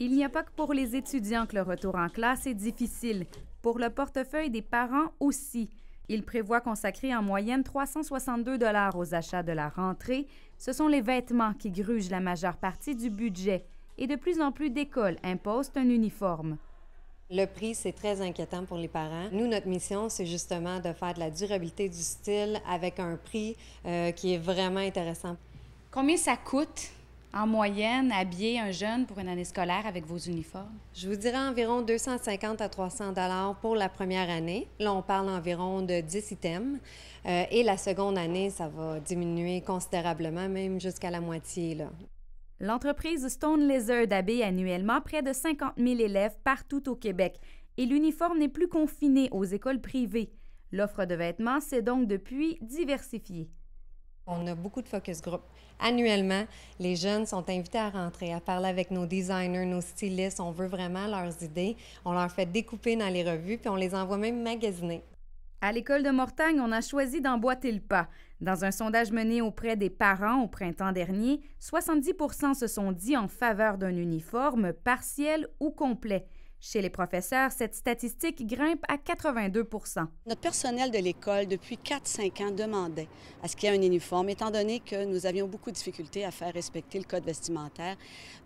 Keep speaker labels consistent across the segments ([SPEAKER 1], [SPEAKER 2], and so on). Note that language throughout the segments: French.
[SPEAKER 1] Il n'y a pas que pour les étudiants que le retour en classe est difficile, pour le portefeuille des parents aussi. Ils prévoient consacrer en moyenne 362 dollars aux achats de la rentrée. Ce sont les
[SPEAKER 2] vêtements qui grugent la majeure partie du budget et de plus en plus d'écoles imposent un uniforme. Le prix, c'est très inquiétant pour les parents. Nous, notre mission, c'est justement de faire de la durabilité du style avec un prix euh, qui est vraiment intéressant. Combien ça coûte en moyenne habiller un jeune pour une année scolaire avec vos uniformes? Je vous dirais environ 250 à 300 dollars pour la première année. Là, on parle environ de 10 items. Euh, et la seconde année, ça va diminuer considérablement, même jusqu'à la moitié. Là. L'entreprise Stone Laser habille annuellement près de 50 000
[SPEAKER 1] élèves partout au Québec et l'uniforme n'est plus confiné aux écoles privées. L'offre
[SPEAKER 2] de vêtements s'est donc depuis diversifiée. On a beaucoup de focus group. Annuellement, les jeunes sont invités à rentrer, à parler avec nos designers, nos stylistes. On veut vraiment leurs idées. On leur fait découper dans les revues, puis on les envoie même magasiner. À l'école de Mortagne, on a choisi d'emboîter le pas. Dans un sondage mené auprès des parents au printemps
[SPEAKER 1] dernier, 70 se sont dit en faveur d'un uniforme partiel ou complet. Chez les professeurs, cette statistique grimpe à 82
[SPEAKER 3] Notre personnel de l'école, depuis 4-5 ans, demandait à ce qu'il y ait un uniforme, étant donné que nous avions beaucoup de difficultés à faire respecter le code vestimentaire.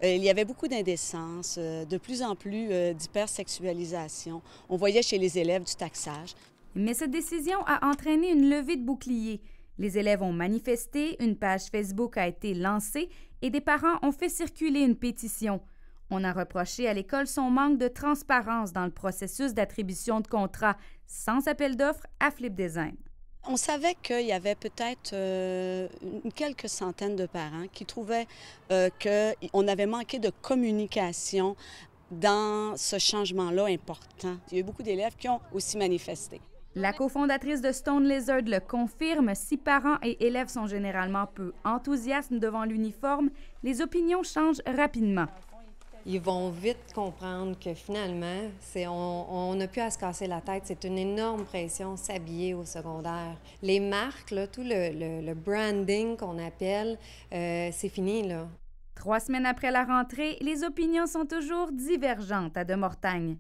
[SPEAKER 3] Euh, il y avait beaucoup d'indécence, euh, de plus en plus euh, d'hypersexualisation. On voyait chez les élèves du taxage. Mais cette décision
[SPEAKER 1] a entraîné une levée de boucliers. Les élèves ont manifesté, une page Facebook a été lancée et des parents ont fait circuler une pétition. On a reproché à l'école son manque de transparence dans le processus d'attribution de contrats sans appel d'offres à Flip Design.
[SPEAKER 3] On savait qu'il y avait peut-être euh, quelques centaines de parents qui trouvaient euh, qu'on avait manqué de communication dans ce changement-là important. Il y a eu beaucoup d'élèves qui ont aussi manifesté. La cofondatrice
[SPEAKER 1] de Stone Lizard le confirme, si parents et élèves sont généralement peu enthousiastes devant
[SPEAKER 2] l'uniforme, les opinions changent rapidement ils vont vite comprendre que finalement, c'est, on n'a plus à se casser la tête. C'est une énorme pression s'habiller au secondaire. Les marques, tout le, le, branding qu'on appelle, euh, c'est fini. Là. Trois semaines après la rentrée, les opinions sont toujours divergentes
[SPEAKER 1] à De Mortagne.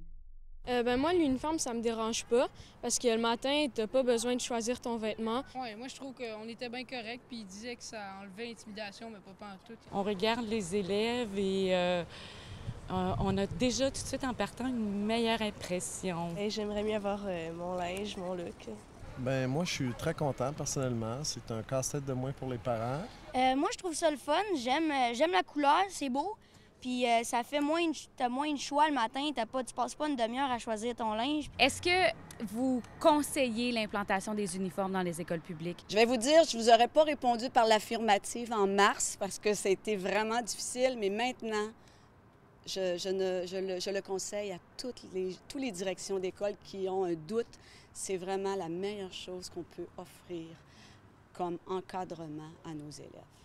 [SPEAKER 1] Euh, ben moi, l'uniforme, ça me dérange pas parce que le matin, n'as pas besoin de choisir ton vêtement. moi, je trouve qu'on était bien correct, puis il disait que ça enlevait l'intimidation, mais pas, pas en tout. On regarde les élèves et. Euh, euh, on a déjà tout de suite en partant une meilleure impression. Et j'aimerais mieux avoir euh, mon linge, mon look.
[SPEAKER 2] Ben moi, je suis très content personnellement. C'est un casse-tête de moins pour les parents.
[SPEAKER 1] Euh, moi, je trouve ça le fun. J'aime, j'aime la couleur, c'est beau. Puis ça fait moins, t'as moins de choix le matin.
[SPEAKER 3] T'as pas, tu passes pas une demi-heure à choisir ton linge. Est-ce que vous conseillez l'implantation des uniformes dans les écoles publiques? Je vais vous dire, je vous aurais pas répondu par l'affirmative en mars parce que c'était vraiment difficile, mais maintenant, je, le, conseille à toutes les directions d'école qui ont un doute. C'est vraiment la meilleure chose qu'on peut offrir comme encadrement à nos élèves.